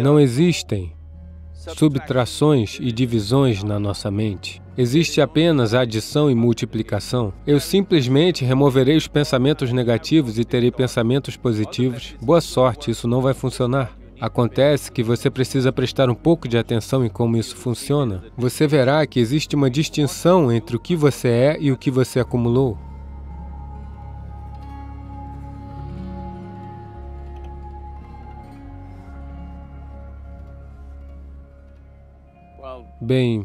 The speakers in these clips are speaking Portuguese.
Não existem subtrações e divisões na nossa mente. Existe apenas adição e multiplicação. Eu simplesmente removerei os pensamentos negativos e terei pensamentos positivos. Boa sorte, isso não vai funcionar. Acontece que você precisa prestar um pouco de atenção em como isso funciona. Você verá que existe uma distinção entre o que você é e o que você acumulou. Bem,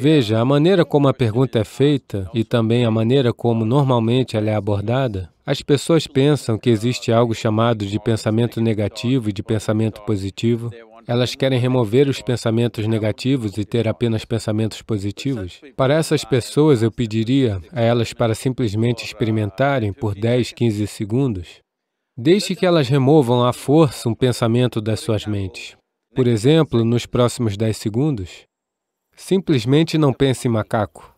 veja, a maneira como a pergunta é feita e também a maneira como normalmente ela é abordada, as pessoas pensam que existe algo chamado de pensamento negativo e de pensamento positivo. Elas querem remover os pensamentos negativos e ter apenas pensamentos positivos. Para essas pessoas, eu pediria a elas para simplesmente experimentarem por 10, 15 segundos. Deixe que elas removam à força um pensamento das suas mentes. Por exemplo, nos próximos 10 segundos, simplesmente não pense em macaco.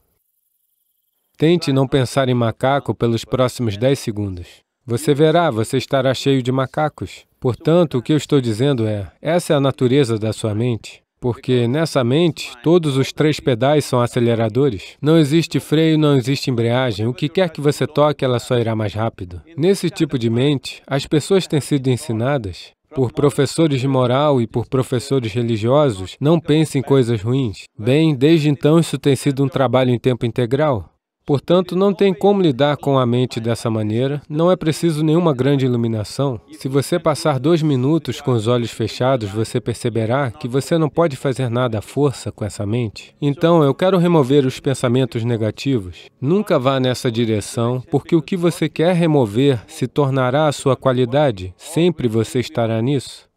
Tente não pensar em macaco pelos próximos 10 segundos. Você verá, você estará cheio de macacos. Portanto, o que eu estou dizendo é, essa é a natureza da sua mente. Porque nessa mente, todos os três pedais são aceleradores. Não existe freio, não existe embreagem. O que quer que você toque, ela só irá mais rápido. Nesse tipo de mente, as pessoas têm sido ensinadas por professores de moral e por professores religiosos, não pense em coisas ruins. Bem, desde então isso tem sido um trabalho em tempo integral. Portanto, não tem como lidar com a mente dessa maneira, não é preciso nenhuma grande iluminação. Se você passar dois minutos com os olhos fechados, você perceberá que você não pode fazer nada à força com essa mente. Então, eu quero remover os pensamentos negativos. Nunca vá nessa direção, porque o que você quer remover se tornará a sua qualidade, sempre você estará nisso.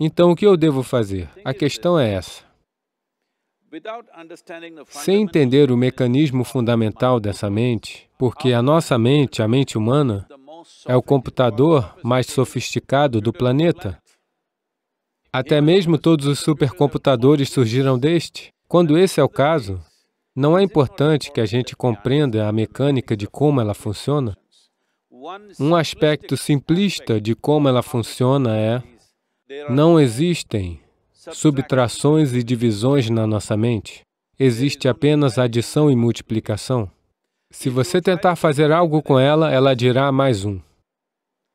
Então, o que eu devo fazer? A questão é essa. Sem entender o mecanismo fundamental dessa mente, porque a nossa mente, a mente humana, é o computador mais sofisticado do planeta. Até mesmo todos os supercomputadores surgiram deste. Quando esse é o caso, não é importante que a gente compreenda a mecânica de como ela funciona. Um aspecto simplista de como ela funciona é não existem subtrações e divisões na nossa mente. Existe apenas adição e multiplicação. Se você tentar fazer algo com ela, ela dirá mais um.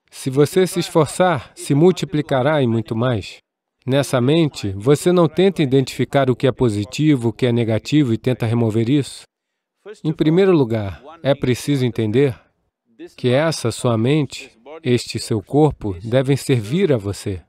Se você se esforçar, se multiplicará e muito mais. Nessa mente, você não tenta identificar o que é positivo, o que é negativo e tenta remover isso. Em primeiro lugar, é preciso entender que essa sua mente, este seu corpo, devem servir a você.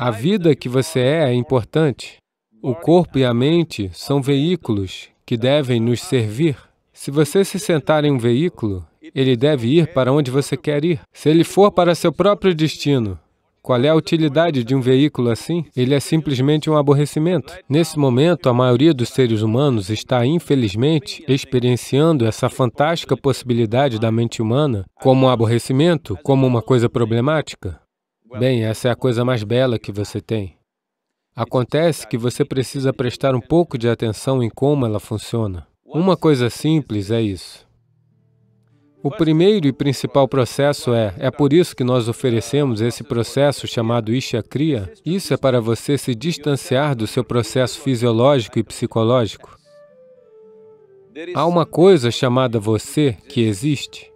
A vida que você é é importante. O corpo e a mente são veículos que devem nos servir. Se você se sentar em um veículo, ele deve ir para onde você quer ir. Se ele for para seu próprio destino, qual é a utilidade de um veículo assim? Ele é simplesmente um aborrecimento. Nesse momento, a maioria dos seres humanos está, infelizmente, experienciando essa fantástica possibilidade da mente humana como um aborrecimento, como uma coisa problemática. Bem, essa é a coisa mais bela que você tem. Acontece que você precisa prestar um pouco de atenção em como ela funciona. Uma coisa simples é isso. O primeiro e principal processo é, é por isso que nós oferecemos esse processo chamado Ishakriya. Isso é para você se distanciar do seu processo fisiológico e psicológico. Há uma coisa chamada você que existe.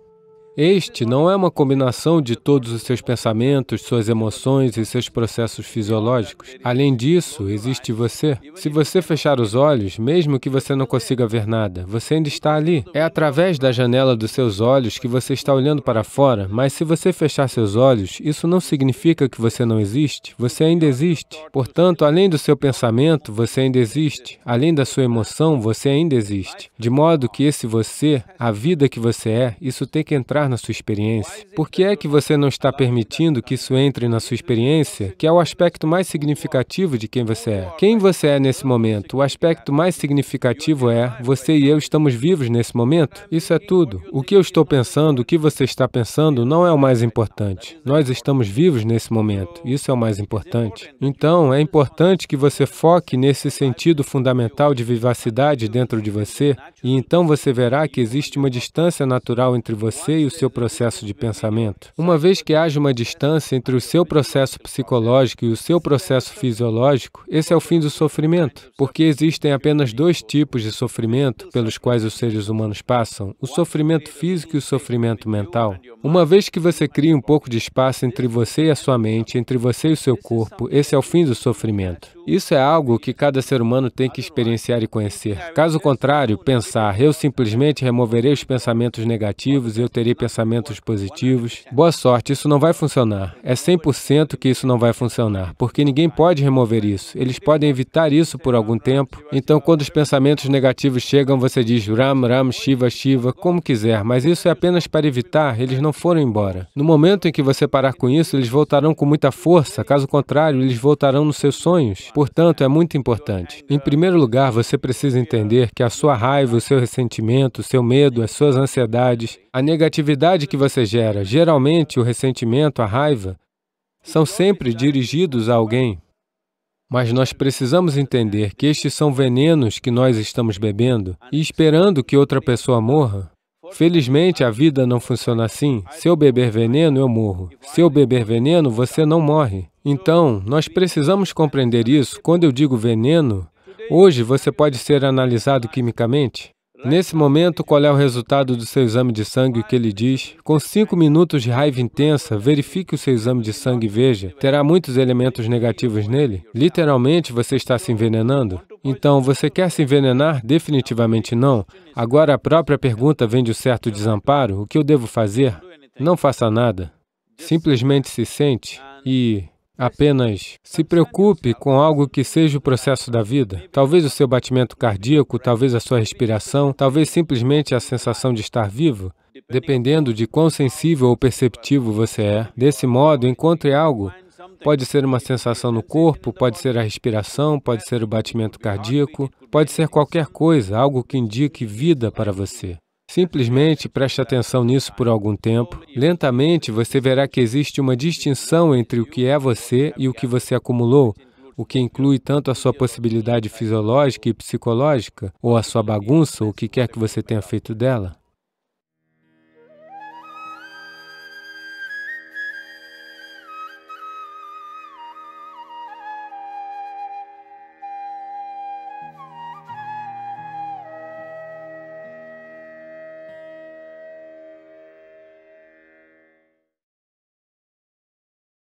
Este não é uma combinação de todos os seus pensamentos, suas emoções e seus processos fisiológicos. Além disso, existe você. Se você fechar os olhos, mesmo que você não consiga ver nada, você ainda está ali. É através da janela dos seus olhos que você está olhando para fora, mas se você fechar seus olhos, isso não significa que você não existe. Você ainda existe. Portanto, além do seu pensamento, você ainda existe. Além da sua emoção, você ainda existe. De modo que esse você, a vida que você é, isso tem que entrar entrar na sua experiência? Por que é que você não está permitindo que isso entre na sua experiência, que é o aspecto mais significativo de quem você é? Quem você é nesse momento? O aspecto mais significativo é você e eu estamos vivos nesse momento? Isso é tudo. O que eu estou pensando, o que você está pensando, não é o mais importante. Nós estamos vivos nesse momento. Isso é o mais importante. Então, é importante que você foque nesse sentido fundamental de vivacidade dentro de você, e então você verá que existe uma distância natural entre você e o seu processo de pensamento. Uma vez que haja uma distância entre o seu processo psicológico e o seu processo fisiológico, esse é o fim do sofrimento, porque existem apenas dois tipos de sofrimento pelos quais os seres humanos passam: o sofrimento físico e o sofrimento mental. Uma vez que você cria um pouco de espaço entre você e a sua mente, entre você e o seu corpo, esse é o fim do sofrimento. Isso é algo que cada ser humano tem que experienciar e conhecer. Caso contrário, pensar, eu simplesmente removerei os pensamentos negativos, eu terei pensamentos positivos. Boa sorte, isso não vai funcionar. É 100% que isso não vai funcionar, porque ninguém pode remover isso. Eles podem evitar isso por algum tempo. Então, quando os pensamentos negativos chegam, você diz Ram, Ram, Shiva, Shiva, como quiser, mas isso é apenas para evitar, eles não foram embora. No momento em que você parar com isso, eles voltarão com muita força, caso contrário, eles voltarão nos seus sonhos. Portanto, é muito importante. Em primeiro lugar, você precisa entender que a sua raiva, o seu ressentimento, o seu medo, as suas ansiedades, a negatividade que você gera, geralmente o ressentimento, a raiva, são sempre dirigidos a alguém. Mas nós precisamos entender que estes são venenos que nós estamos bebendo e esperando que outra pessoa morra. Felizmente, a vida não funciona assim. Se eu beber veneno, eu morro. Se eu beber veneno, você não morre. Então, nós precisamos compreender isso. Quando eu digo veneno, hoje você pode ser analisado quimicamente. Nesse momento, qual é o resultado do seu exame de sangue? O que ele diz? Com cinco minutos de raiva intensa, verifique o seu exame de sangue e veja. Terá muitos elementos negativos nele? Literalmente, você está se envenenando? Então, você quer se envenenar? Definitivamente não. Agora, a própria pergunta vem de um certo desamparo: o que eu devo fazer? Não faça nada. Simplesmente se sente e apenas se preocupe com algo que seja o processo da vida. Talvez o seu batimento cardíaco, talvez a sua respiração, talvez simplesmente a sensação de estar vivo, dependendo de quão sensível ou perceptivo você é. Desse modo, encontre algo Pode ser uma sensação no corpo, pode ser a respiração, pode ser o batimento cardíaco, pode ser qualquer coisa, algo que indique vida para você. Simplesmente preste atenção nisso por algum tempo. Lentamente você verá que existe uma distinção entre o que é você e o que você acumulou, o que inclui tanto a sua possibilidade fisiológica e psicológica, ou a sua bagunça, ou o que quer que você tenha feito dela.